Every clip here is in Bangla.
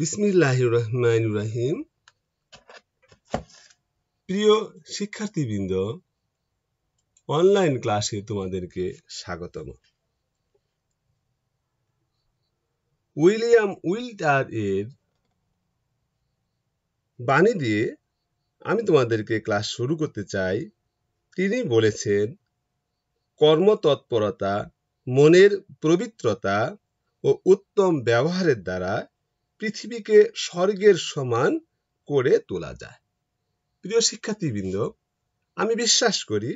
বিসমিল্লাহ রহমান রাহিম প্রিয় শিক্ষার্থীবৃন্দ অনলাইন ক্লাসে তোমাদেরকে স্বাগতম উইলিয়াম উইলটার এর বাণী দিয়ে আমি তোমাদেরকে ক্লাস শুরু করতে চাই তিনি বলেছেন কর্মতৎপরতা মনের পবিত্রতা ও উত্তম ব্যবহারের দ্বারা পৃথিবীকে স্বর্গের সমান করে তোলা যায় প্রিয় শিক্ষার্থীবৃন্দ আমি বিশ্বাস করি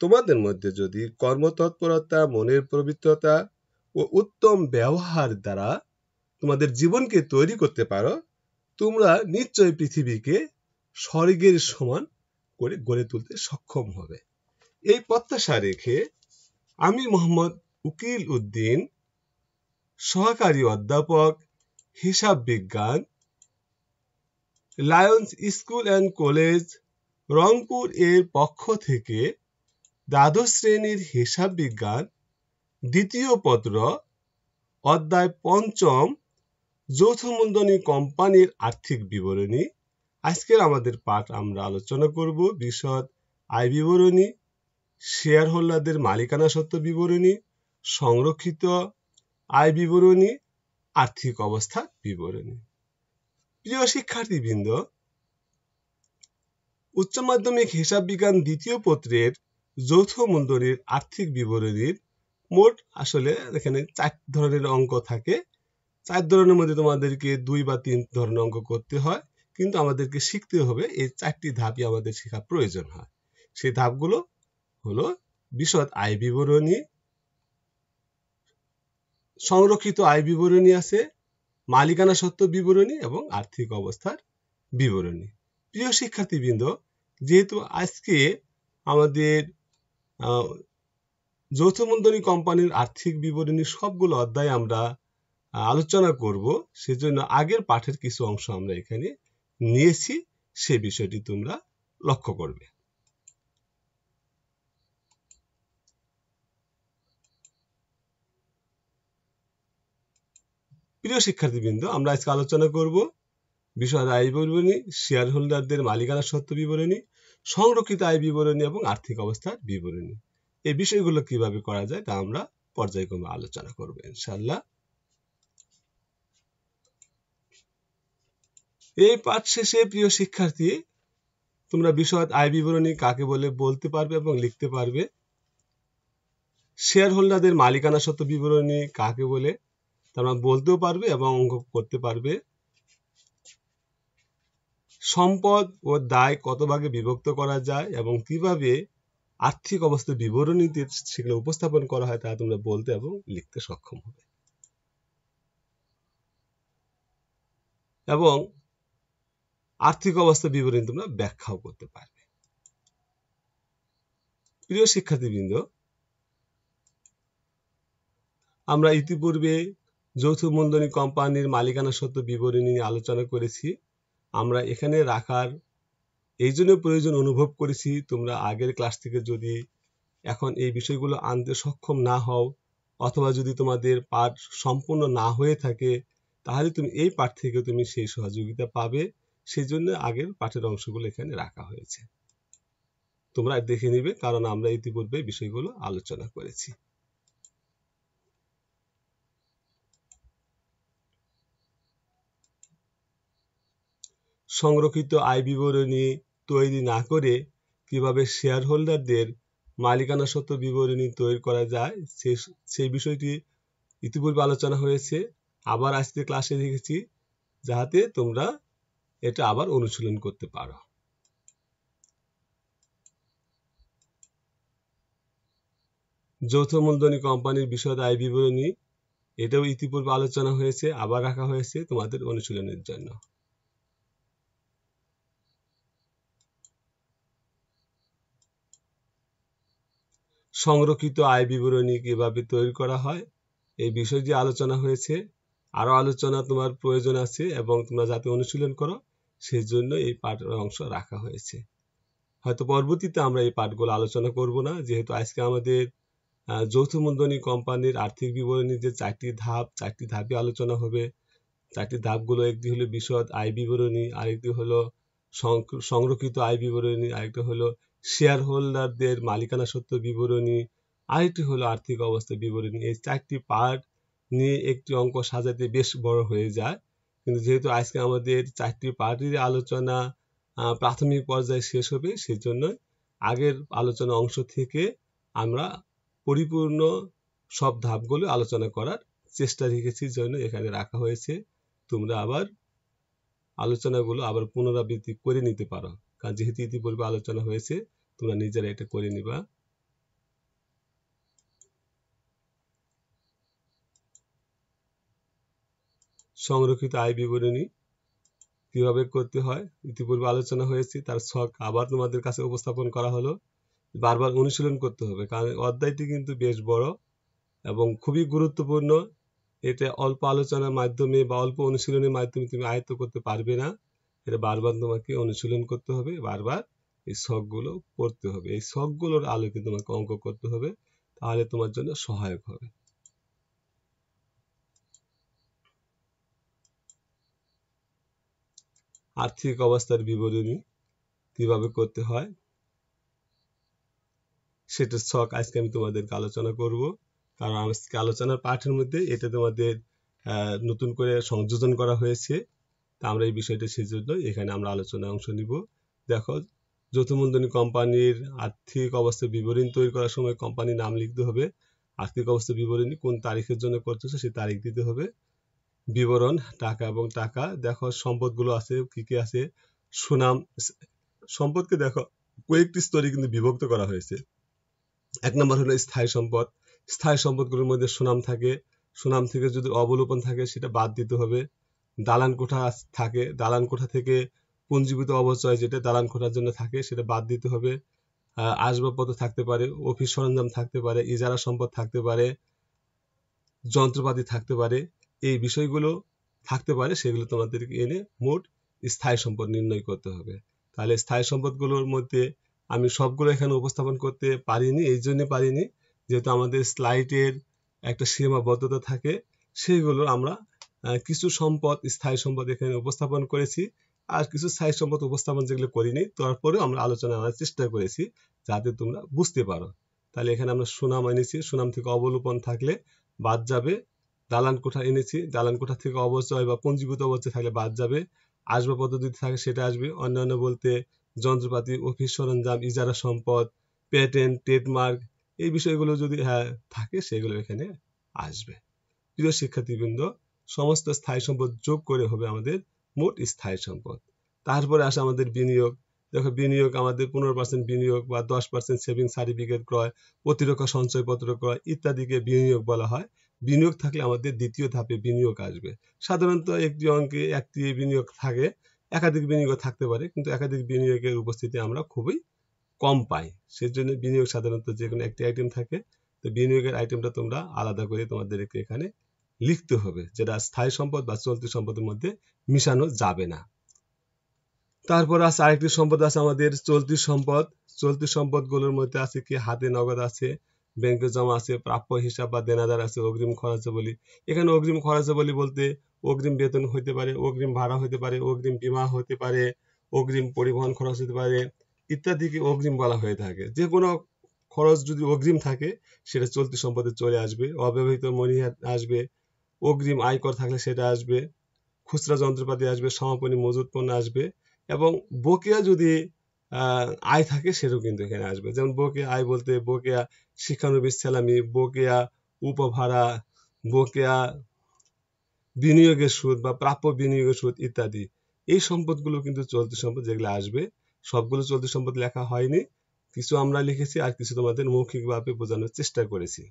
তোমাদের মধ্যে যদি কর্মতৎপরতা মনের পবিত্রতা ও উত্তম ব্যবহার দ্বারা তোমাদের জীবনকে তৈরি করতে পারো তোমরা নিশ্চয় পৃথিবীকে স্বর্গের সমান করে গড়ে তুলতে সক্ষম হবে এই প্রত্যাশা রেখে আমি মোহাম্মদ উকিল উদ্দিন সহকারী অধ্যাপক হিসাব বিজ্ঞান Lions school and college Rangpur এর পক্ষ থেকে দ্বাদশ শ্রেণীর হিসাব বিজ্ঞান দ্বিতীয় পত্র অধ্যায় পঞ্চম যৌথমূলধনী কোম্পানির আর্থিক বিবরণী আজকের আমাদের পাঠ আমরা আলোচনা করব বিশদ আয় বিবরণী শেয়ার হোল্ডারদের মালিকানা সত্ত্ব বিবরণী সংরক্ষিত আয় বিবরণী আর্থিক অবস্থা বিবরণী প্রিয় শিক্ষার্থীবৃন্দ উচ্চ মাধ্যমিক হিসাব বিজ্ঞান দ্বিতীয় পত্রের যৌথ মন্ডলীর আর্থিক বিবরণীর মোট আসলে এখানে চার ধরনের অঙ্ক থাকে চার ধরনের মধ্যে তোমাদেরকে দুই বা তিন ধরনের অঙ্ক করতে হয় কিন্তু আমাদেরকে শিখতে হবে এই চারটি ধাপই আমাদের শেখা প্রয়োজন হয় সেই ধাপগুলো হলো বিশদ আয় বিবরণী সংরক্ষিত আয় বিবরণী আছে মালিকানা সত্ত্ব বিবরণী এবং আর্থিক অবস্থার বিবরণী প্রিয় শিক্ষার্থীবৃন্দ যেহেতু আজকে আমাদের যৌথ মূলধনী কোম্পানির আর্থিক বিবরণী সবগুলো অধ্যায় আমরা আলোচনা করব সেজন্য আগের পাঠের কিছু অংশ আমরা এখানে নিয়েছি সে বিষয়টি তোমরা লক্ষ্য করবে প্রিয় শিক্ষার্থীবৃন্দ আমরা আজকে আলোচনা করব বিষয় আয় বিবরণী শেয়ার হোল্ডারদের মালিকানা সত্ত্ব বিবরণী সংরক্ষিত আয় বিবরণী এবং আর্থিক অবস্থার বিবরণী এই বিষয়গুলো কিভাবে করা যায় তা আমরা পর্যায়ক্রমে আলোচনা করব ইনশাল্লাহ এই পাঠ শেষে প্রিয় শিক্ষার্থী তোমরা বিশদ আয় বিবরণী কাকে বলে বলতে পারবে এবং লিখতে পারবে শেয়ার হোল্ডারদের মালিকানা সত্ত্ব বিবরণী কাকে বলে তারা বলতেও পারবে এবং অঙ্ক করতে পারবে সম্পদ ও দায় কত ভাগে বিভক্ত করা যায় এবং কিভাবে আর্থিক অবস্থা বিবরণীতে সেগুলো উপস্থাপন করা হয় তা তোমরা বলতে এবং লিখতে সক্ষম হবে এবং আর্থিক অবস্থা বিবরণী তোমরা ব্যাখ্যাও করতে পারবে প্রিয় শিক্ষার্থীবৃন্দ আমরা ইতিপূর্বে যৌথ মূলধনী কোম্পানির মালিকানা সত্ত্ব বিবরণী নিয়ে আলোচনা করেছি আমরা এখানে রাখার এই জন্য প্রয়োজন অনুভব করেছি তোমরা আগের ক্লাস থেকে যদি এখন এই বিষয়গুলো আনতে সক্ষম না হও অথবা যদি তোমাদের পাঠ সম্পূর্ণ না হয়ে থাকে তাহলে তুমি এই পাঠ থেকে তুমি সেই সহযোগিতা পাবে সেই জন্য আগের পাঠের অংশগুলো এখানে রাখা হয়েছে তোমরা দেখে নিবে কারণ আমরা ইতিপূর্বে বিষয়গুলো আলোচনা করেছি সংরক্ষিত আয় বিবরণী তৈরি না করে কিভাবে শেয়ার হোল্ডারদের মালিকানা সত্ত্ব বিবরণী তৈরি করা যায় সেই বিষয়টি ইতিপূর্বে আলোচনা হয়েছে আবার আজকে ক্লাসে দেখেছি যাহাতে তোমরা এটা আবার অনুশীলন করতে পারো যৌথ মূলধনী কোম্পানির বিশদ আয় বিবরণী এটাও ইতিপূর্বে আলোচনা হয়েছে আবার রাখা হয়েছে তোমাদের অনুশীলনের জন্য সংরক্ষিত আয় বিবরণী কিভাবে তৈরি করা হয় এই বিষয় যে আলোচনা হয়েছে আরও আলোচনা তোমার প্রয়োজন আছে এবং তোমরা যাতে অনুশীলন করো সেই জন্য এই পাঠ অংশ রাখা হয়েছে হয়তো পরবর্তীতে আমরা এই পাঠগুলো আলোচনা করব না যেহেতু আজকে আমাদের যৌথ মূলধনী কোম্পানির আর্থিক বিবরণী যে চারটি ধাপ চারটি ধাপে আলোচনা হবে চারটি ধাপগুলো একটি হলো বিশদ আয় বিবরণী আরেকটি হলো সংরক্ষিত আয় বিবরণী আরেকটি হলো শেয়ার হোল্ডারদের মালিকানা সত্য বিবরণী আরেকটি হলো আর্থিক অবস্থা বিবরণী এই চারটি পার্ট নিয়ে একটি অঙ্ক সাজাতে বেশ বড় হয়ে যায় কিন্তু যেহেতু আজকে আমাদের চারটি পার্টির আলোচনা প্রাথমিক পর্যায়ে শেষ হবে সেই জন্য আগের আলোচনা অংশ থেকে আমরা পরিপূর্ণ সব ধাপগুলো আলোচনা করার চেষ্টা রেখেছি জন্য এখানে রাখা হয়েছে তোমরা আবার আলোচনাগুলো আবার পুনরাবৃত্তি করে নিতে পারো কারণ যেহেতু ইতিপূর্বে আলোচনা হয়েছে তোমরা নিজেরা এটা করে নিবা সংরক্ষিত আয় বিবরণী কিভাবে করতে হয় ইতিপূর্বে আলোচনা হয়েছে তার শখ আবার তোমাদের কাছে উপস্থাপন করা হলো বারবার অনুশীলন করতে হবে কারণ অধ্যায়টি কিন্তু বেশ বড় এবং খুবই গুরুত্বপূর্ণ এটা অল্প আলোচনার মাধ্যমে বা অল্প অনুশীলনের মাধ্যমে তুমি আয়ত্ত করতে পারবে না এটা বারবার তোমাকে অনুশীলন করতে হবে বারবার এই শখ গুলো পড়তে হবে এই শখ গুলোর আলোকে তোমাকে অঙ্ক করতে হবে তাহলে তোমার জন্য সহায়ক হবে আর্থিক অবস্থার বিবরণী কিভাবে করতে হয় সেটার শখ আজকে আমি তোমাদেরকে আলোচনা করব কারণ আজকে আলোচনার পাঠের মধ্যে এটা তোমাদের নতুন করে সংযোজন করা হয়েছে তা আমরা এই বিষয়টা সেজন্য এখানে আমরা আলোচনায় অংশ নিব দেখো মূলধনী কোম্পানির আর্থিক অবস্থা বিবরণী তৈরি করার সময় কোম্পানির নাম লিখতে হবে আর্থিক অবস্থা বিবরণী কোন তারিখের জন্য করতেছে সেই তারিখ দিতে হবে বিবরণ টাকা এবং টাকা দেখো সম্পদগুলো আছে কি কি আছে সুনাম সম্পদকে দেখো কয়েকটি স্তরে কিন্তু বিভক্ত করা হয়েছে এক নম্বর হলো স্থায়ী সম্পদ স্থায়ী সম্পদগুলোর মধ্যে সুনাম থাকে সুনাম থেকে যদি অবলোপন থাকে সেটা বাদ দিতে হবে দালান কোঠা থাকে দালান কোঠা থেকে পুঞ্জীভূত অবচয় যেটা দালান খোঁটার জন্য থাকে সেটা বাদ দিতে হবে আসবাবপত্র থাকতে পারে অফিস সরঞ্জাম থাকতে পারে ইজারা সম্পদ থাকতে পারে যন্ত্রপাতি থাকতে পারে এই বিষয়গুলো থাকতে পারে সেগুলো তোমাদেরকে এনে মোট স্থায়ী সম্পদ নির্ণয় করতে হবে তাহলে স্থায়ী সম্পদগুলোর মধ্যে আমি সবগুলো এখানে উপস্থাপন করতে পারিনি এই জন্য পারিনি যেহেতু আমাদের স্লাইটের একটা সীমাবদ্ধতা থাকে সেইগুলো আমরা কিছু সম্পদ স্থায়ী সম্পদ এখানে উপস্থাপন করেছি আর কিছু সাইজ সম্মত উপস্থাপন যেগুলো করিনি তারপরে আমরা আলোচনা আনার চেষ্টা করেছি যাতে তোমরা বুঝতে পারো তাহলে এখানে আমরা সুনাম এনেছি সুনাম থেকে অবলোপন থাকলে বাদ যাবে দালান কোঠা এনেছি দালান কোঠা থেকে অবচয় বা পঞ্জীভূত অবচয় থাকলে বাদ যাবে আসবাবপত্র যদি থাকে সেটা আসবে অন্যান্য বলতে যন্ত্রপাতি অফিস সরঞ্জাম ইজারা সম্পদ প্যাটেন্ট ট্রেডমার্ক এই বিষয়গুলো যদি হ্যাঁ থাকে সেগুলো এখানে আসবে প্রিয় শিক্ষার্থীবৃন্দ সমস্ত স্থায়ী সম্পদ যোগ করে হবে আমাদের মোট স্থায়ী সম্পদ তারপরে আসে আমাদের বিনিয়োগ দেখো বিনিয়োগ আমাদের পনেরো পার্সেন্ট বিনিয়োগ বা দশ পার্সেন্ট সেভিং সার্টিফিকেট ক্রয় প্রতিরক্ষা সঞ্চয়পত্র ক্রয় ইত্যাদিকে বিনিয়োগ বলা হয় বিনিয়োগ থাকলে আমাদের দ্বিতীয় ধাপে বিনিয়োগ আসবে সাধারণত একটি অঙ্কে একটি বিনিয়োগ থাকে একাধিক বিনিয়োগ থাকতে পারে কিন্তু একাধিক বিনিয়োগের উপস্থিতি আমরা খুবই কম পাই সেজন্য বিনিয়োগ সাধারণত যে কোনো একটি আইটেম থাকে তো বিনিয়োগের আইটেমটা তোমরা আলাদা করে তোমাদেরকে এখানে লিখতে হবে যেটা স্থায়ী সম্পদ বা চলতি সম্পদের মধ্যে মিশানো যাবে না তারপর আছে আরেকটি সম্পদ আছে আমাদের চলতি সম্পদ চলতি সম্পদগুলোর মধ্যে আছে কি হাতে নগদ আছে ব্যাংকে জমা আছে প্রাপ্য হিসাব বা দেনাদার আছে অগ্রিম খরচে বলি এখানে অগ্রিম খরচে বলি বলতে অগ্রিম বেতন হইতে পারে অগ্রিম ভাড়া হইতে পারে অগ্রিম বিমা হতে পারে অগ্রিম পরিবহন খরচ হতে পারে ইত্যাদিকে অগ্রিম বলা হয়ে থাকে যে কোনো খরচ যদি অগ্রিম থাকে সেটা চলতি সম্পদে চলে আসবে অব্যবহৃত মনি আসবে অগ্রিম আয়কর থাকলে সেটা আসবে খুচরা যন্ত্রপাতি আসবে সমাপনী মজুত পণ্য আসবে এবং বকেয়া যদি আয় থাকে সেটাও কিন্তু এখানে আসবে যেমন বকেয়া আয় বলতে বকেয়া শিক্ষানবিশ সেলামি বকেয়া উপভাড়া বকেয়া বিনিয়োগের সুদ বা প্রাপ্য বিনিয়োগের সুদ ইত্যাদি এই সম্পদগুলো কিন্তু চলতি সম্পদ যেগুলো আসবে সবগুলো চলতি সম্পদ লেখা হয়নি কিছু আমরা লিখেছি আর কিছু তোমাদের মৌখিকভাবে বোঝানোর চেষ্টা করেছি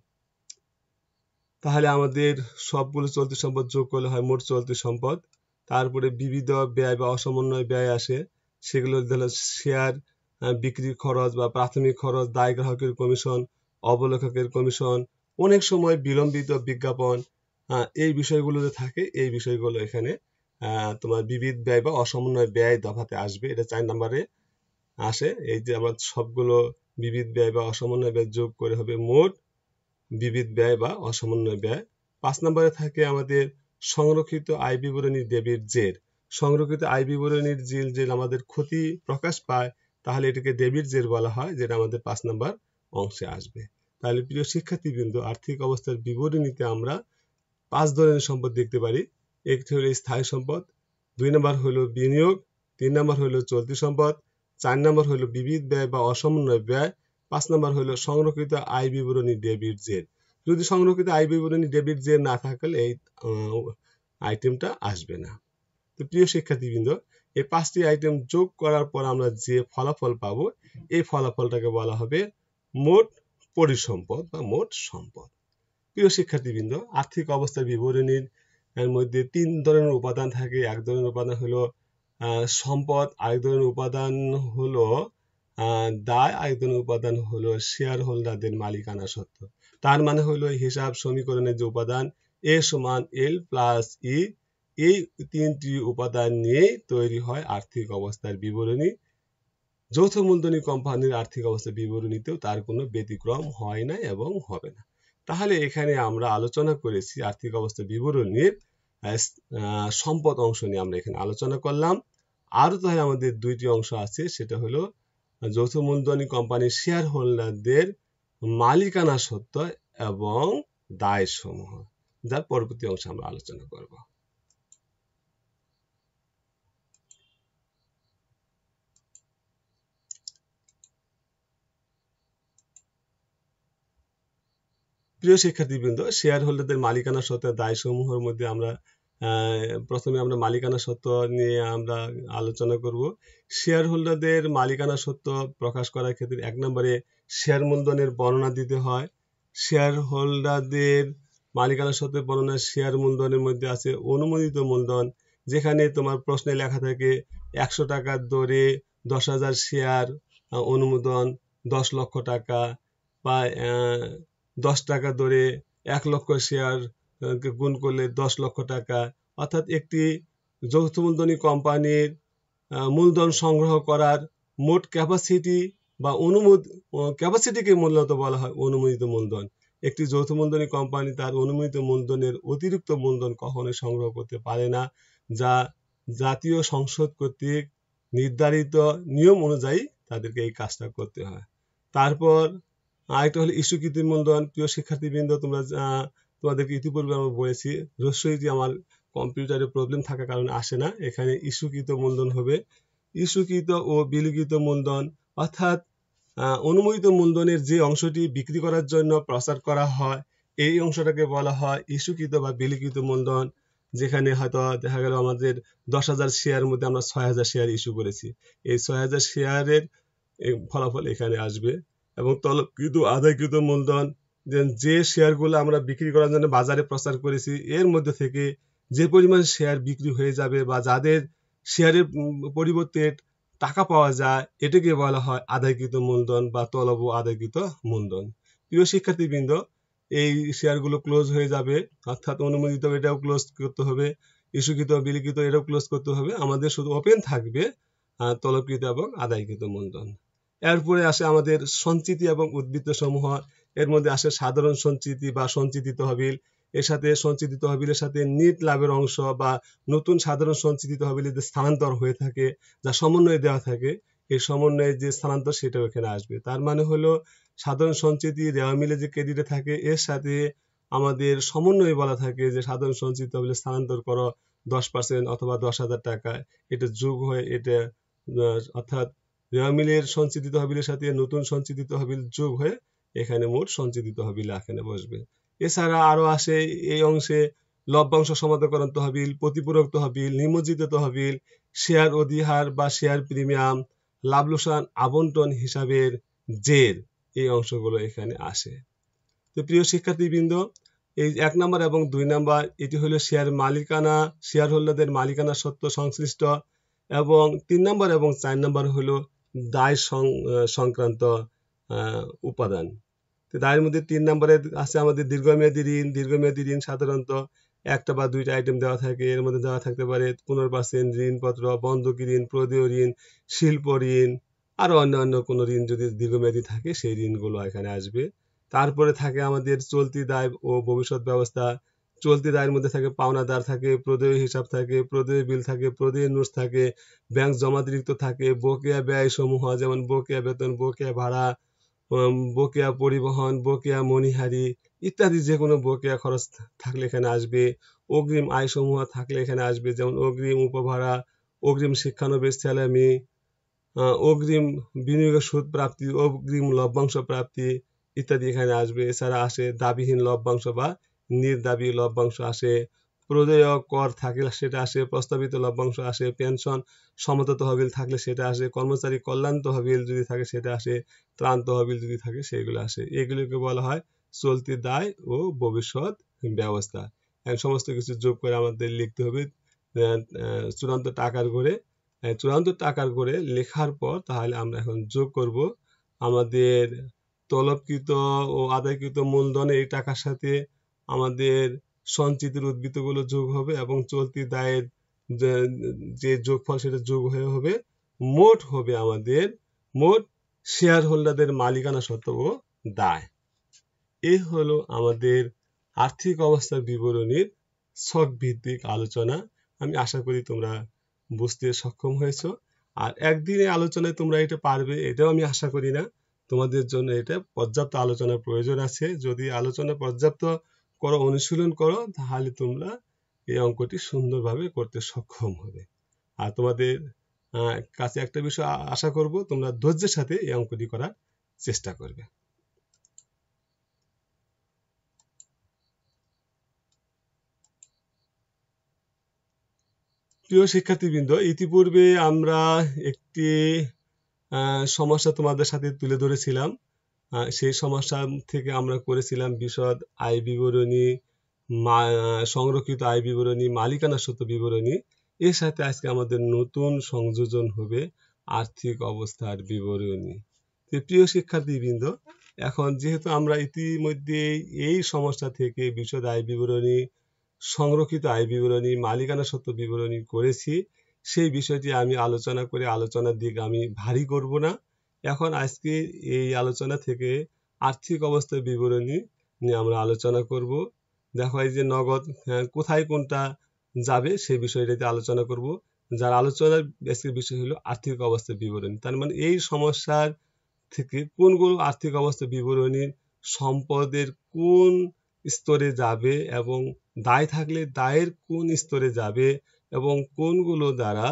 তাহলে আমাদের সবগুলো চলতি সম্পদ যোগ করলে হয় মোট চলতি সম্পদ তারপরে বিবিধ ব্যয় বা অসমন্বয় ব্যয় আসে সেগুলো হলো শেয়ার বিক্রি খরচ বা প্রাথমিক খরচ দায় গ্রাহকের কমিশন অবলেখকের কমিশন অনেক সময় বিলম্বিত বিজ্ঞাপন এই বিষয়গুলোতে থাকে এই বিষয়গুলো এখানে তোমার বিবিধ ব্যয় বা অসমন্বয় ব্যয় দফাতে আসবে এটা চার নম্বরে আসে এই যে আমার সবগুলো বিবিধ ব্যয় বা অসমন্বয় ব্যয় যোগ করে হবে মোট বিবিধ ব্যয় বা অসমন্বয় ব্যয় পাঁচ নম্বরে থাকে আমাদের সংরক্ষিত আয় বিবরণী ডেবিট জের সংরক্ষিত আয় বিবরণীর জিল যে আমাদের ক্ষতি প্রকাশ পায় তাহলে এটাকে ডেবিট জের বলা হয় যেটা আমাদের পাঁচ নম্বর অংশে আসবে তাহলে প্রিয় শিক্ষার্থীবৃন্দ আর্থিক অবস্থার বিবরণীতে আমরা পাঁচ ধরনের সম্পদ দেখতে পারি একটি হলো স্থায়ী সম্পদ দুই নম্বর হলো বিনিয়োগ তিন নম্বর হলো চলতি সম্পদ চার নম্বর হলো বিবিধ ব্যয় বা অসমন্বয় ব্যয় পাঁচ নম্বর হলো সংরক্ষিত আয় বিবরণী ডেবিট জেড যদি সংরক্ষিত আয় বিবরণী ডেবিট জেড না থাকলে এই আইটেমটা আসবে না তো প্রিয় শিক্ষার্থীবৃন্দ এই পাঁচটি আইটেম যোগ করার পর আমরা যে ফলাফল পাব এই ফলাফলটাকে বলা হবে মোট পরিসম্পদ বা মোট সম্পদ প্রিয় শিক্ষার্থীবৃন্দ আর্থিক অবস্থার বিবরণীর মধ্যে তিন ধরনের উপাদান থাকে এক ধরনের উপাদান হলো সম্পদ আরেক ধরনের উপাদান হলো দায় আয়তন উপাদান হলো শেয়ার হোল্ডারদের মালিকানা সত্ত্ব তার মানে হলো হিসাব সমীকরণের যে উপাদান এ সমান এল প্লাস ই এই তিনটি উপাদান নিয়ে তৈরি হয় আর্থিক অবস্থার বিবরণী যৌথ মূলধনী কোম্পানির আর্থিক অবস্থা বিবরণীতেও তার কোনো ব্যতিক্রম হয় না এবং হবে না তাহলে এখানে আমরা আলোচনা করেছি আর্থিক অবস্থা বিবরণীর সম্পদ অংশ নিয়ে আমরা এখানে আলোচনা করলাম আরও তাহলে আমাদের দুইটি অংশ আছে সেটা হলো যৌথ মূলধনী কোম্পানির শেয়ার হোল্ডারদের মালিকানা সত্ত্ব এবং সমূহ যার পরবর্তী অংশে আমরা আলোচনা করব প্রিয় শিক্ষার্থীবৃন্দ শেয়ার হোল্ডারদের মালিকানা সত্ত্বে সমূহের মধ্যে আমরা প্রথমে আমরা মালিকানা সত্ত্ব নিয়ে আমরা আলোচনা করব শেয়ার হোল্ডারদের মালিকানা সত্ত্ব প্রকাশ করার ক্ষেত্রে এক নম্বরে শেয়ার মূলধনের বর্ণনা দিতে হয় শেয়ার হোল্ডারদের মালিকানা সত্ত্বের বর্ণনা শেয়ার মূলধনের মধ্যে আছে অনুমোদিত মূলধন যেখানে তোমার প্রশ্নে লেখা থাকে একশো টাকার দরে দশ হাজার শেয়ার অনুমোদন দশ লক্ষ টাকা বা দশ টাকা দরে এক লক্ষ শেয়ার গুণ করলে দশ লক্ষ টাকা অর্থাৎ একটি যৌথ মূলধনী কোম্পানির মূলধন সংগ্রহ করার মোট ক্যাপাসিটি বা অনুমোদ ক্যাপাসিটিকে মূলত বলা হয় অনুমোদিত মূলধন একটি যৌথ মূলধনী কোম্পানি তার অনুমোদিত মূলধনের অতিরিক্ত মূলধন কখনো সংগ্রহ করতে পারে না যা জাতীয় সংসদ কর্তৃক নির্ধারিত নিয়ম অনুযায়ী তাদেরকে এই কাজটা করতে হয় তারপর আরেকটা হলো ইস্যুকৃত মূলধন প্রিয় শিক্ষার্থীবৃন্দ তোমরা তোমাদেরকে ইতিপূর্বে আমি বলেছি যে আমার কম্পিউটারে প্রবলেম থাকার কারণে আসে না এখানে ইস্যুকৃত মূলধন হবে ইস্যুকৃত ও বিলিকৃত মূলধন অর্থাৎ অনুমোদিত মূলধনের যে অংশটি বিক্রি করার জন্য প্রচার করা হয় এই অংশটাকে বলা হয় ইস্যুকৃত বা বিলিকৃত মূলধন যেখানে হয়তো দেখা গেল আমাদের দশ হাজার শেয়ারের মধ্যে আমরা ছয় হাজার শেয়ার ইস্যু করেছি এই ছয় হাজার শেয়ারের ফলাফল এখানে আসবে এবং তলবকৃত আদায়কৃত মূলধন যে শেয়ারগুলো আমরা বিক্রি করার জন্য বাজারে প্রচার করেছি এর মধ্যে থেকে যে পরিমাণ শেয়ার বিক্রি হয়ে যাবে বা যাদের শেয়ারের পরিবর্তে টাকা পাওয়া যায় এটাকে বলা হয় আদায়কৃত মূলধন বা তলব আদায়কৃত মূলধন প্রিয় শিক্ষার্থীবৃন্দ এই শেয়ারগুলো ক্লোজ হয়ে যাবে অর্থাৎ অনুমোদিত এটাও ক্লোজ করতে হবে ইস্যুকৃত বিলিকৃত এটাও ক্লোজ করতে হবে আমাদের শুধু ওপেন থাকবে তলবকৃত এবং আদায়কৃত মূলধন এরপরে আসে আমাদের সঞ্চিতি এবং উদ্বৃত্ত সমূহ এর মধ্যে আসে সাধারণ সঞ্চিতি বা সঞ্চিতি তহবিল এর সাথে সঞ্চিত তহবিলের সাথে নিট লাভের অংশ বা নতুন সাধারণ সঞ্চিত তহবিলে যে স্থানান্তর হয়ে থাকে যা সমন্বয়ে দেওয়া থাকে এই সমন্বয়ে যে স্থানান্তর সেটা এখানে আসবে তার মানে হলো সাধারণ সঞ্চিতি দেওয়া মিলে যে ক্রেডিটে থাকে এর সাথে আমাদের সমন্বয়ে বলা থাকে যে সাধারণ সঞ্চিত তহবিলে স্থানান্তর করো দশ পার্সেন্ট অথবা দশ হাজার টাকা এটা যোগ হয় এটা অর্থাৎ রেওয়া মিলের সঞ্চিত তহবিলের সাথে নতুন সঞ্চিত তহবিল যোগ হয়ে এখানে মোট সঞ্চিত তহবিল এখানে বসবে এছাড়া আরও আসে এই অংশে লভ্যাংশ সমাধাকরণ তহবিল প্রতিপূরক তহবিল নিমজ্জিত তহবিল শেয়ার অধিহার বা শেয়ার প্রিমিয়াম লাভলোসান আবন্টন হিসাবের জের এই অংশগুলো এখানে আসে তো প্রিয় শিক্ষার্থীবৃন্দ এই এক নম্বর এবং দুই নম্বর এটি হলো শেয়ার মালিকানা শেয়ার হোল্ডারদের মালিকানা সত্ত্ব সংশ্লিষ্ট এবং তিন নম্বর এবং চার নম্বর হলো দায় সংক্রান্ত উপাদান তো তার মধ্যে তিন নম্বরে আছে আমাদের দীর্ঘমেয়াদী ঋণ দীর্ঘমেয়াদী ঋণ সাধারণত একটা বা দুইটা আইটেম দেওয়া থাকে এর মধ্যে দেওয়া থাকতে পারে পনেরো ঋণপত্র বন্ধকি ঋণ প্রদেয় ঋণ শিল্প ঋণ আরও অন্য কোনো ঋণ যদি দীর্ঘমেয়াদী থাকে সেই ঋণগুলো এখানে আসবে তারপরে থাকে আমাদের চলতি দায় ও ভবিষ্যৎ ব্যবস্থা চলতি দায়ের মধ্যে থাকে পাওনাদার থাকে প্রদেয় হিসাব থাকে প্রদেয় বিল থাকে প্রদেয় নোটস থাকে ব্যাংক জমাতিরিক্ত থাকে বকেয়া ব্যয় সমূহ যেমন বকেয়া বেতন বকেয়া ভাড়া বকেয়া পরিবহন বকেয়া মনিহারি ইত্যাদি যে কোনো বকেয়া খরচ থাকলে এখানে আসবে অগ্রিম আয়সমূহ থাকলে এখানে আসবে যেমন অগ্রিম উপভাড়া অগ্রিম শিক্ষানবিশ স্যালামি অগ্রিম বিনিয়োগের সুদ প্রাপ্তি অগ্রিম লভ্যাংশ প্রাপ্তি ইত্যাদি এখানে আসবে এছাড়া আসে দাবিহীন লভ্যাংশ বা নির্দাবি লভ্যাংশ আসে প্রদেয় কর থাকলে সেটা আসে প্রস্তাবিত লভ্যাংশ আসে পেনশন সমতা তহবিল থাকলে সেটা আসে কর্মচারী কল্যাণ তহবিল যদি থাকে সেটা আসে ত্রাণ তহবিল যদি থাকে সেগুলো আসে এগুলোকে বলা হয় চলতি দায় ও ভবিষ্যৎ ব্যবস্থা সমস্ত কিছু যোগ করে আমাদের লিখতে হবে চূড়ান্ত টাকার করে চূড়ান্ত টাকার করে লেখার পর তাহলে আমরা এখন যোগ করব আমাদের তলবকৃত ও আদায়কৃত মূলধনে এই টাকার সাথে আমাদের সঞ্চিতির উদ্বৃত্তগুলো যোগ হবে এবং চলতি দায়ের যে যোগফল সেটা যোগ হয়ে হবে মোট হবে আমাদের মোট শেয়ার হোল্ডারদের মালিকানা সত্ত্ব দায় এ হলো আমাদের আর্থিক অবস্থার বিবরণীর সব ভিত্তিক আলোচনা আমি আশা করি তোমরা বুঝতে সক্ষম হয়েছ আর একদিনে আলোচনায় তোমরা এটা পারবে এটাও আমি আশা করি না তোমাদের জন্য এটা পর্যাপ্ত আলোচনার প্রয়োজন আছে যদি আলোচনা পর্যাপ্ত করো অনুশীলন করো তাহলে তোমরা এই অঙ্কটি সুন্দরভাবে করতে সক্ষম হবে আর তোমাদের কাছে একটা বিষয় আশা করব তোমরা ধৈর্যের সাথে এই অঙ্কটি করার চেষ্টা করবে প্রিয় শিক্ষার্থীবৃন্দ ইতিপূর্বে আমরা একটি সমস্যা তোমাদের সাথে তুলে ধরেছিলাম সেই সমস্যা থেকে আমরা করেছিলাম বিশদ আয় বিবরণী সংরক্ষিত আয় বিবরণী মালিকানা সত্ত্ব বিবরণী এর সাথে আজকে আমাদের নতুন সংযোজন হবে আর্থিক অবস্থার বিবরণী তো প্রিয় শিক্ষার্থীবৃন্দ এখন যেহেতু আমরা ইতিমধ্যে এই সমস্যা থেকে বিশদ আয় বিবরণী সংরক্ষিত আয় বিবরণী মালিকানা সত্য বিবরণী করেছি সেই বিষয়টি আমি আলোচনা করে আলোচনার দিক আমি ভারী করব না এখন আজকে এই আলোচনা থেকে আর্থিক অবস্থার বিবরণী নিয়ে আমরা আলোচনা করব দেখো এই যে নগদ হ্যাঁ, কোথায় কোনটা যাবে সেই বিষয়টাতে আলোচনা করব যার আলোচনার আজকের বিষয় হলো আর্থিক অবস্থার বিবরণী তার মানে এই সমস্যার থেকে কোনগুলো আর্থিক অবস্থা বিবরণীর সম্পদের কোন স্তরে যাবে এবং দায় থাকলে দায়ের কোন স্তরে যাবে এবং কোনগুলো দ্বারা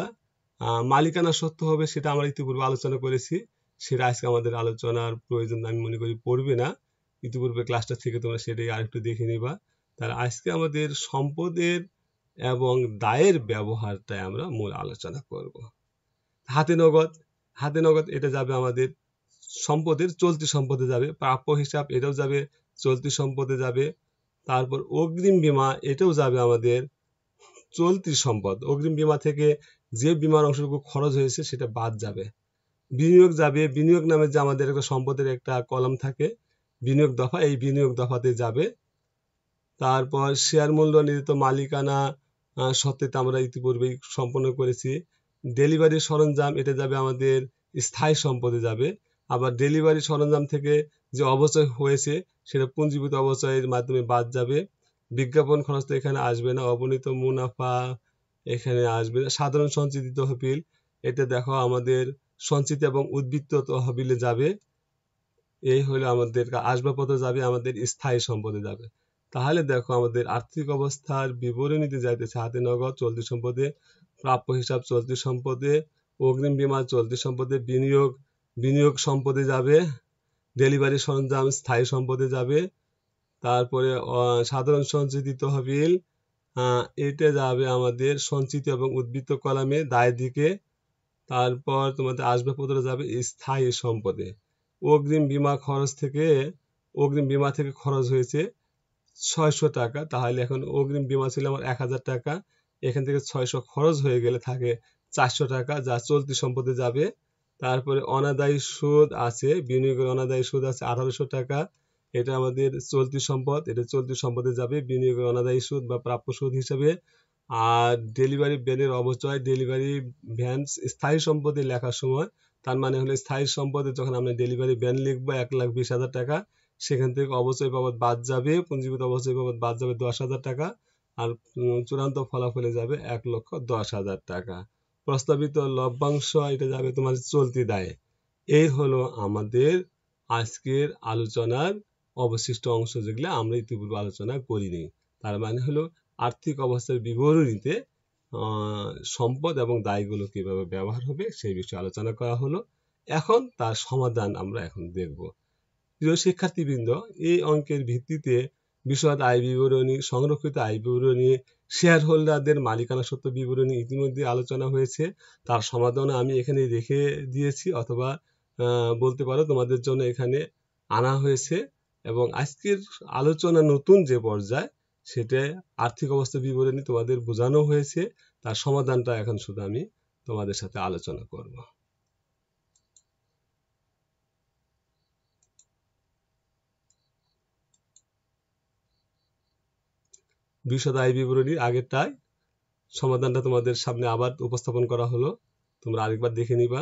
মালিকানা সত্য হবে সেটা আমরা ইতিপূর্বে আলোচনা করেছি সেটা আজকে আমাদের আলোচনার প্রয়োজন আমি মনে করি পড়বে না ইতিপূর্বে ক্লাসটা থেকে তোমরা সেটাই আরেকটু দেখে নিবা তাহলে আজকে আমাদের সম্পদের এবং দায়ের ব্যবহারটাই আমরা মূল আলোচনা করব হাতে নগদ হাতে নগদ এটা যাবে আমাদের সম্পদের চলতি সম্পদে যাবে প্রাপ্য হিসাব এটাও যাবে চলতি সম্পদে যাবে তারপর অগ্রিম বিমা এটাও যাবে আমাদের চলতি সম্পদ অগ্রিম বিমা থেকে যে বিমার অংশটুকু খরচ হয়েছে সেটা বাদ যাবে বিনিয়োগ যাবে বিনিয়োগ নামে যে আমাদের একটা সম্পদের একটা কলম থাকে বিনিয়োগ দফা এই বিনিয়োগ দফাতে যাবে তারপর শেয়ার মূল্য নির্ধারিত মালিকানা তো আমরা ইতিপূর্বে সম্পন্ন করেছি ডেলিভারি সরঞ্জাম এটা যাবে আমাদের স্থায়ী সম্পদে যাবে আবার ডেলিভারি সরঞ্জাম থেকে যে অবচয় হয়েছে সেটা পুঞ্জীভূত অবচয়ের মাধ্যমে বাদ যাবে বিজ্ঞাপন খরচ তো এখানে আসবে না অবনীত মুনাফা এখানে আসবে সাধারণ সঞ্চিত তহবিল এটা দেখো আমাদের সঞ্চিত এবং উদ্বৃত্ত তহবিলে যাবে এই হলো আমাদের আসবাবপত্র যাবে আমাদের স্থায়ী সম্পদে যাবে তাহলে দেখো আমাদের আর্থিক অবস্থার বিবরণীতে যাইতেছে হাতে নগদ চলতি সম্পদে প্রাপ্য হিসাব চলতি সম্পদে অগ্রিম বিমা চলতি সম্পদে বিনিয়োগ বিনিয়োগ সম্পদে যাবে ডেলিভারি সরঞ্জাম স্থায়ী সম্পদে যাবে তারপরে সাধারণ সঞ্চিত তহবিল এটা যাবে আমাদের সঞ্চিত এবং উদ্বৃত্ত কলামে দায় দিকে তারপর তোমাদের আসবাবপত্র যাবে স্থায়ী সম্পদে অগ্রিম বিমা খরচ থেকে অগ্রিম বিমা থেকে খরচ হয়েছে ছয়শো টাকা তাহলে এখন অগ্রিম বিমা ছিল আমার এক হাজার টাকা এখান থেকে ছয়শো খরচ হয়ে গেলে থাকে চারশো টাকা যা চলতি সম্পদে যাবে তারপরে অনাদায়ী সুদ আছে বিনিয়োগের অনাদায়ী সুদ আছে আঠারোশো টাকা এটা আমাদের চলতি সম্পদ এটা চলতি সম্পদে যাবে বিনিয়োগের অনাদায়ী সুদ বা প্রাপ্য সুদ হিসাবে আর ডেলিভারি ভ্যানের অবচয় ডেলিভারি ভ্যান স্থায়ী সম্পদে লেখার সময় তার মানে হলো স্থায়ী সম্পদে যখন আমরা ডেলিভারি ভ্যান লিখবো এক লাখ বিশ হাজার টাকা সেখান থেকে অবচয় বাবদ বাদ যাবে পুঞ্জীভূত অবচয় বাবদ বাদ যাবে দশ হাজার টাকা আর চূড়ান্ত ফলাফলে যাবে এক লক্ষ দশ হাজার টাকা প্রস্তাবিত লভ্যাংশ এটা যাবে তোমার চলতি দায়ে এই হলো আমাদের আজকের আলোচনার অবশিষ্ট অংশ যেগুলো আমরা ইতিপূর্বে আলোচনা করিনি তার মানে হলো আর্থিক অবস্থার বিবরণীতে সম্পদ এবং দায়গুলো কিভাবে ব্যবহার হবে সেই বিষয়ে আলোচনা করা হলো এখন তার সমাধান আমরা এখন দেখব প্রিয় শিক্ষার্থীবৃন্দ এই অঙ্কের ভিত্তিতে বিশদ আয় বিবরণী সংরক্ষিত আয় বিবরণী শেয়ার হোল্ডারদের মালিকানা সত্য বিবরণী ইতিমধ্যে আলোচনা হয়েছে তার সমাধান আমি এখানে রেখে দিয়েছি অথবা বলতে পারো তোমাদের জন্য এখানে আনা হয়েছে এবং আজকের আলোচনা নতুন যে পর্যায় সেটা আর্থিক অবস্থা বিবরণী তোমাদের বোঝানো হয়েছে তার সমাধানটা এখন শুধু আমি তোমাদের সাথে আলোচনা করব বিশদ আয় বিবরণীর আগেরটায় সমাধানটা তোমাদের সামনে আবার উপস্থাপন করা হলো তোমরা আরেকবার দেখে নিবা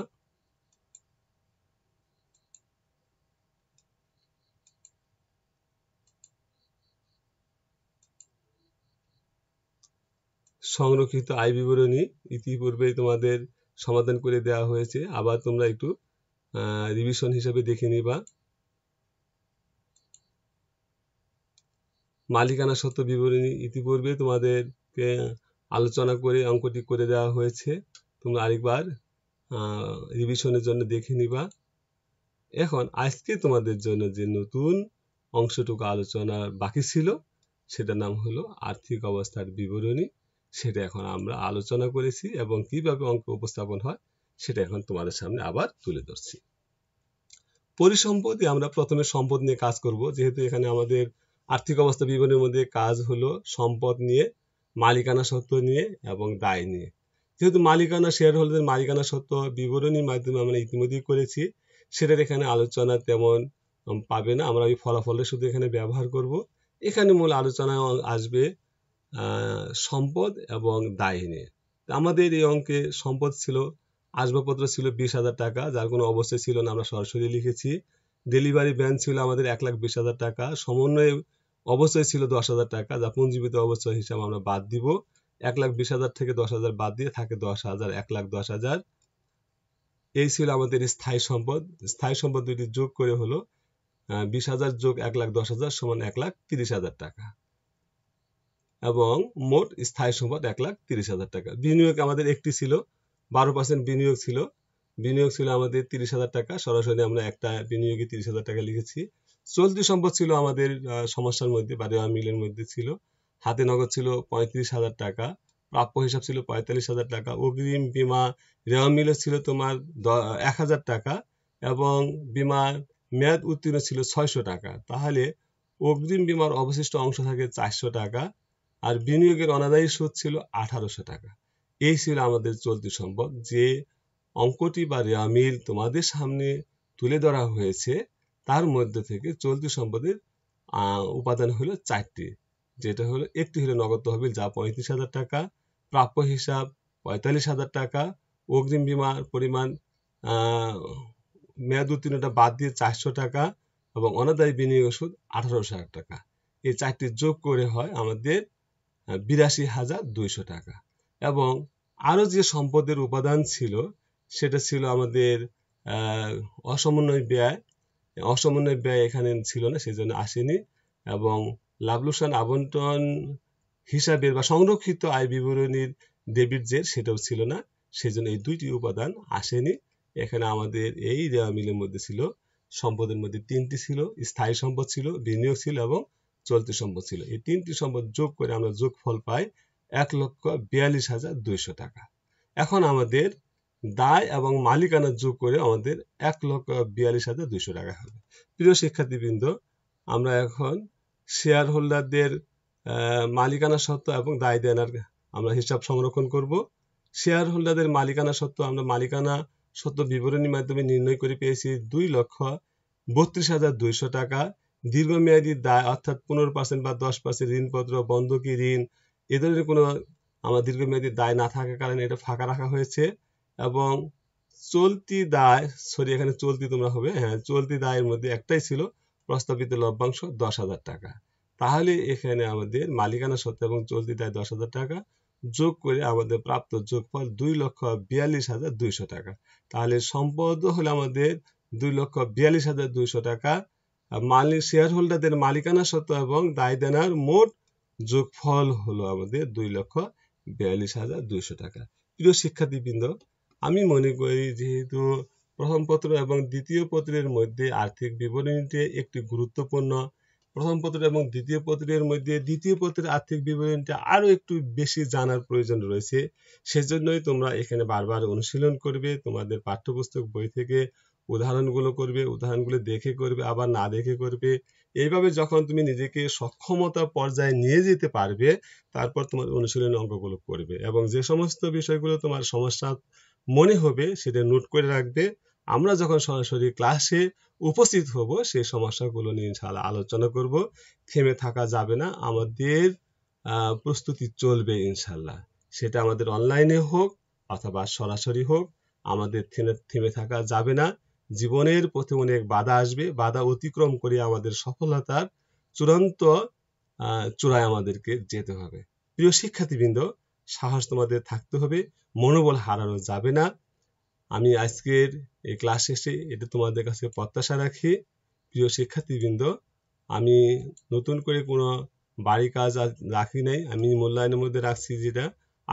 সংরক্ষিত আয় বিবরণী ইতিপূর্বেই তোমাদের সমাধান করে দেওয়া হয়েছে আবার তোমরা একটু রিভিশন হিসাবে দেখে নিবা মালিকানা সত্ত্ব বিবরণী ইতিপূর্বে তোমাদেরকে আলোচনা করে অঙ্কটি করে দেওয়া হয়েছে তোমরা আরেকবার রিভিশনের জন্য দেখে নিবা এখন আজকে তোমাদের জন্য যে নতুন অংশটুকু আলোচনার বাকি ছিল সেটার নাম হলো আর্থিক অবস্থার বিবরণী সেটা এখন আমরা আলোচনা করেছি এবং কিভাবে অঙ্ক উপস্থাপন হয় সেটা এখন তোমাদের সামনে আবার তুলে ধরছি পরিসম্পদে আমরা প্রথমে সম্পদ নিয়ে কাজ করব যেহেতু এখানে আমাদের আর্থিক অবস্থা বিবরণের মধ্যে কাজ হলো সম্পদ নিয়ে মালিকানা সত্ত্ব নিয়ে এবং দায় নিয়ে যেহেতু মালিকানা শেয়ার হোল্ডারের মালিকানা সত্ত্ব বিবরণীর মাধ্যমে আমরা ইতিমধ্যেই করেছি সেটার এখানে আলোচনা তেমন পাবে না আমরা ওই ফলাফলের শুধু এখানে ব্যবহার করব এখানে মূল আলোচনা আসবে সম্পদ এবং দায় আমাদের এই অঙ্কে সম্পদ ছিল আসবাবপত্র ছিল বিশ হাজার টাকা যার কোনো অবস্থায় ছিল না আমরা সরাসরি লিখেছি ডেলিভারি ব্যান ছিল আমাদের এক লাখ বিশ হাজার টাকা সমন্বয়ে অবস্থায় ছিল দশ হাজার টাকা যা পুঞ্জীবিত অবস্থা হিসাবে আমরা বাদ দিব এক লাখ বিশ হাজার থেকে দশ হাজার বাদ দিয়ে থাকে দশ হাজার এক লাখ দশ হাজার এই ছিল আমাদের স্থায়ী সম্পদ স্থায়ী সম্পদ দুটি যোগ করে হলো বিশ হাজার যোগ এক লাখ দশ হাজার সমান এক লাখ তিরিশ হাজার টাকা এবং মোট স্থায়ী সম্পদ এক লাখ তিরিশ হাজার টাকা বিনিয়োগ আমাদের একটি ছিল বারো পার্সেন্ট বিনিয়োগ ছিল বিনিয়োগ ছিল আমাদের তিরিশ হাজার টাকা সরাসরি আমরা একটা বিনিয়োগে তিরিশ হাজার টাকা লিখেছি চলতি সম্পদ ছিল আমাদের সমস্যার মধ্যে বা দেওয়া মিলের মধ্যে ছিল হাতে নগদ ছিল পঁয়ত্রিশ হাজার টাকা প্রাপ্য হিসাব ছিল পঁয়তাল্লিশ হাজার টাকা অগ্রিম বিমা রেওয়া মিলের ছিল তোমার এক হাজার টাকা এবং বিমার মেয়াদ উত্তীর্ণ ছিল ছয়শো টাকা তাহলে অগ্রিম বিমার অবশিষ্ট অংশ থাকে চারশো টাকা আর বিনিয়োগের অনাদায়ী সুদ ছিল আঠারোশো টাকা এই ছিল আমাদের চলতি সম্পদ যে অঙ্কটি বা রেয়ামিল তোমাদের সামনে তুলে ধরা হয়েছে তার মধ্যে থেকে চলতি সম্পদের উপাদান হলো চারটি যেটা হলো একটি হলো নগদ তহবিল যা পঁয়ত্রিশ হাজার টাকা প্রাপ্য হিসাব পঁয়তাল্লিশ হাজার টাকা অগ্রিম বিমার পরিমাণ মেয়াদ উত্তীর্ণটা বাদ দিয়ে চারশো টাকা এবং অনাদায়ী বিনিয়োগ সুদ আঠারোশো টাকা এই চারটি যোগ করে হয় আমাদের বিরাশি হাজার দুইশো টাকা এবং আরও যে সম্পদের উপাদান ছিল সেটা ছিল আমাদের অসমন্বয় ব্যয় অসমন্বয় ব্যয় এখানে ছিল না সেজন্য আসেনি এবং লাভলুসান আবন্টন হিসাবের বা সংরক্ষিত আয় বিবরণীর ডেবিট জের সেটাও ছিল না সেজন্য এই দুইটি উপাদান আসেনি এখানে আমাদের এই দেওয়া মিলের মধ্যে ছিল সম্পদের মধ্যে তিনটি ছিল স্থায়ী সম্পদ ছিল বিনিয়োগ ছিল এবং চলতি সম্পদ ছিল এই তিনটি সম্পদ যোগ করে আমরা যোগ ফল পাই এক লক্ষ বিয়াল্লিশ হাজার দুইশো টাকা এখন আমাদের দায় এবং মালিকানা যোগ করে আমাদের এক লক্ষ বিয়াল্লিশ হাজার দুইশো টাকা হবে প্রিয় শিক্ষার্থীবৃন্দ আমরা এখন শেয়ার হোল্ডারদের মালিকানা সত্ত্ব এবং দায় দেনার আমরা হিসাব সংরক্ষণ করব শেয়ার হোল্ডারদের মালিকানা সত্ত্ব আমরা মালিকানা সত্ত্ব বিবরণীর মাধ্যমে নির্ণয় করে পেয়েছি দুই লক্ষ বত্রিশ হাজার দুইশো টাকা দীর্ঘমেয়াদী দায় অর্থাৎ পনেরো পার্সেন্ট বা দশ পার্সেন্ট ঋণপত্র বন্ধকি ঋণ এ ধরনের কোনো আমার দীর্ঘমেয়াদী দায় না থাকার কারণে এটা ফাঁকা রাখা হয়েছে এবং চলতি দায় সরি এখানে চলতি তোমরা হবে হ্যাঁ চলতি দায়ের মধ্যে একটাই ছিল প্রস্তাবিত লভ্যাংশ দশ হাজার টাকা তাহলে এখানে আমাদের মালিকানা সত্ত্বে এবং চলতি দায় দশ হাজার টাকা যোগ করে আমাদের প্রাপ্ত যোগফল দুই লক্ষ বিয়াল্লিশ হাজার দুইশো টাকা তাহলে সম্পদ হলো আমাদের দুই লক্ষ বিয়াল্লিশ হাজার দুইশো টাকা মালিক শেয়ার হোল্ডারদের মালিকানা সত্ত্ব এবং দায় দেনার মোট যোগফল হলো আমাদের দুই লক্ষ বিয়াল্লিশ হাজার দুইশো টাকা প্রিয় শিক্ষার্থীবৃন্দ আমি মনে করি যেহেতু প্রথম পত্র এবং দ্বিতীয় পত্রের মধ্যে আর্থিক বিবরণীটি একটি গুরুত্বপূর্ণ প্রথম পত্র এবং দ্বিতীয় পত্রের মধ্যে দ্বিতীয় পত্রের আর্থিক বিবরণীটি আরও একটু বেশি জানার প্রয়োজন রয়েছে সেজন্যই তোমরা এখানে বারবার অনুশীলন করবে তোমাদের পাঠ্যপুস্তক বই থেকে উদাহরণগুলো করবে উদাহরণগুলো দেখে করবে আবার না দেখে করবে এইভাবে যখন তুমি নিজেকে সক্ষমতা পর্যায়ে নিয়ে যেতে পারবে তারপর তোমার অনুশীলনী অঙ্কগুলো করবে এবং যে সমস্ত বিষয়গুলো তোমার সমস্যা মনে হবে সেটা নোট করে রাখবে আমরা যখন সরাসরি ক্লাসে উপস্থিত হব সেই সমস্যাগুলো নিয়ে ইনশাআল্লাহ আলোচনা করব থেমে থাকা যাবে না আমাদের প্রস্তুতি চলবে ইনশাল্লাহ সেটা আমাদের অনলাইনে হোক অথবা সরাসরি হোক আমাদের থেমে থাকা যাবে না জীবনের পথে অনেক বাধা আসবে বাধা অতিক্রম করে আমাদের সফলতার চূড়ান্ত চূড়ায় আমাদেরকে যেতে হবে প্রিয় শিক্ষার্থীবৃন্দ সাহস তোমাদের থাকতে হবে মনোবল হারানো যাবে না আমি আজকের এই ক্লাস শেষে এটা তোমাদের কাছে প্রত্যাশা রাখি প্রিয় শিক্ষার্থীবৃন্দ আমি নতুন করে কোনো বাড়ি কাজ রাখি নাই আমি মূল্যায়নের মধ্যে রাখছি যেটা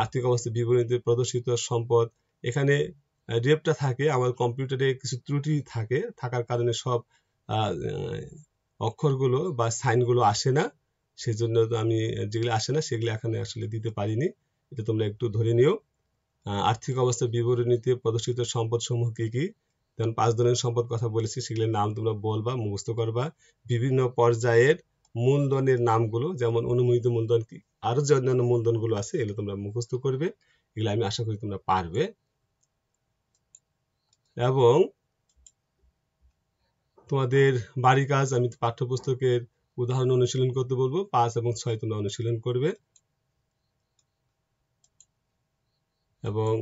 আর্থিক অবস্থা বিবরণীতে প্রদর্শিত সম্পদ এখানে রেপটা থাকে আমার কম্পিউটারে কিছু ত্রুটি থাকে থাকার কারণে সব অক্ষরগুলো বা সাইনগুলো আসে না সেজন্য আমি যেগুলো আসে না সেগুলো এখানে আসলে দিতে পারিনি এটা তোমরা একটু ধরে নিও আর্থিক অবস্থা বিবরণীতে প্রদর্শিত সম্পদ সমূহ কী কী যেমন পাঁচ ধরনের সম্পদ কথা বলেছি সেগুলোর নাম তোমরা বলবা মুখস্থ করবা বিভিন্ন পর্যায়ের মূলধনের নামগুলো যেমন অনুমোদিত মূলধন কি আরও যে অন্যান্য মূলধনগুলো আছে এগুলো তোমরা মুখস্থ করবে এগুলো আমি আশা করি তোমরা পারবে এবং তোমাদের বাড়ি কাজ আমি পাঠ্যপুস্তকের উদাহরণ অনুশীলন করতে বলবো পাঁচ এবং ছয় তোমরা অনুশীলন করবে এবং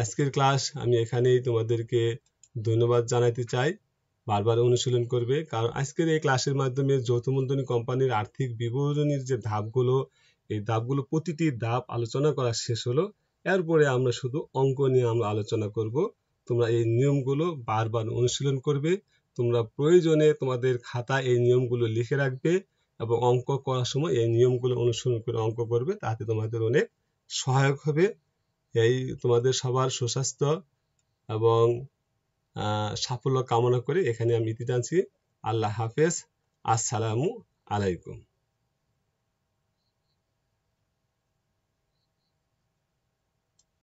আজকের ক্লাস আমি এখানেই তোমাদেরকে ধন্যবাদ জানাতে চাই বারবার অনুশীলন করবে কারণ আজকের এই ক্লাসের মাধ্যমে যৌথমূলধনী কোম্পানির আর্থিক বিবরণীর যে ধাপগুলো এই ধাপগুলো প্রতিটি ধাপ আলোচনা করা শেষ হলো এরপরে আমরা শুধু অঙ্ক নিয়ে আমরা আলোচনা করব তোমরা এই নিয়মগুলো বারবার অনুশীলন করবে তোমরা প্রয়োজনে তোমাদের খাতা এই নিয়মগুলো লিখে রাখবে এবং অঙ্ক করার সময় এই নিয়মগুলো অনুসরণ করে অঙ্ক করবে তাতে তোমাদের অনেক সহায়ক হবে এই তোমাদের সবার সুস্বাস্থ্য এবং সাফল্য কামনা করে এখানে আমি ইতি টানছি আল্লাহ হাফেজ আসসালামু আলাইকুম